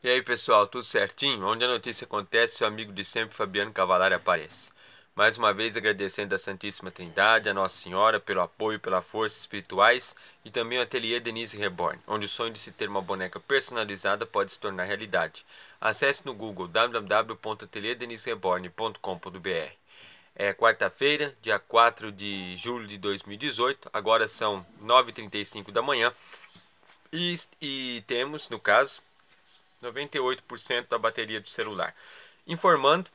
E aí pessoal, tudo certinho? Onde a notícia acontece, seu amigo de sempre Fabiano Cavalari aparece. Mais uma vez agradecendo a Santíssima Trindade, a Nossa Senhora, pelo apoio, pela força espirituais e também o ateliê Denise Reborn, onde o sonho de se ter uma boneca personalizada pode se tornar realidade. Acesse no Google www.ateliedenisereborn.com.br. é quarta-feira, dia 4 de julho de 2018, agora são 9h35 da manhã e, e temos, no caso, 98% da bateria do celular. Informando,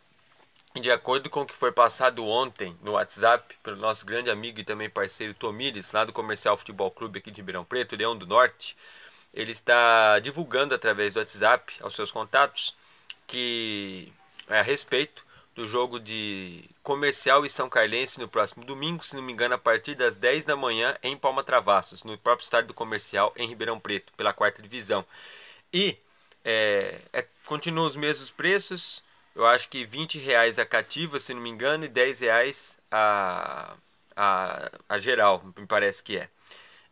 de acordo com o que foi passado ontem no WhatsApp pelo nosso grande amigo e também parceiro Tomires, lá do Comercial Futebol Clube aqui de Ribeirão Preto, Leão do Norte, ele está divulgando através do WhatsApp aos seus contatos que é a respeito do jogo de Comercial e São Carlense no próximo domingo, se não me engano, a partir das 10 da manhã em Palma Travassos, no próprio estádio do Comercial em Ribeirão Preto, pela quarta divisão. E é, é, continua os mesmos preços. Eu acho que 20 reais a cativa, se não me engano, e 10 reais a, a, a geral, me parece que é.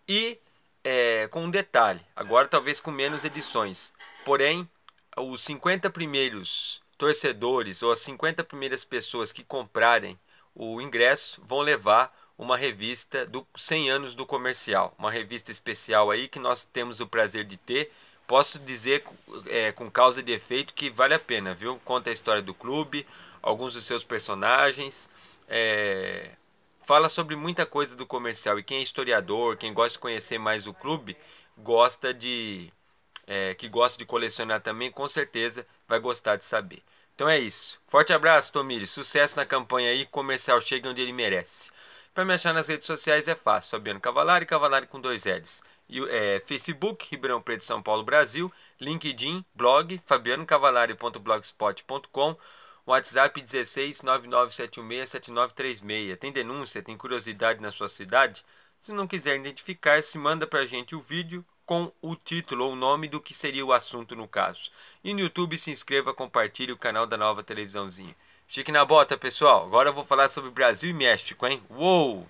E é, com um detalhe, agora talvez com menos edições. Porém, os 50 primeiros torcedores ou as 50 primeiras pessoas que comprarem o ingresso vão levar uma revista do 100 anos do comercial, uma revista especial aí que nós temos o prazer de ter Posso dizer é, com causa de efeito que vale a pena, viu? Conta a história do clube, alguns dos seus personagens. É... Fala sobre muita coisa do comercial. E quem é historiador, quem gosta de conhecer mais o clube, gosta de. É, que gosta de colecionar também, com certeza vai gostar de saber. Então é isso. Forte abraço, Tomir. Sucesso na campanha aí. Comercial chega onde ele merece. Para me achar nas redes sociais é fácil. Fabiano Cavalari, Cavalari com dois L's. É, Facebook, Ribeirão Preto São Paulo Brasil, LinkedIn, blog, fabianocavalari.blogspot.com, WhatsApp 16 7936. Tem denúncia, tem curiosidade na sua cidade? Se não quiser identificar, se manda para a gente o vídeo com o título ou o nome do que seria o assunto no caso. E no YouTube se inscreva, compartilhe o canal da Nova Televisãozinha. Chique na bota, pessoal. Agora eu vou falar sobre Brasil e México, hein? Uou!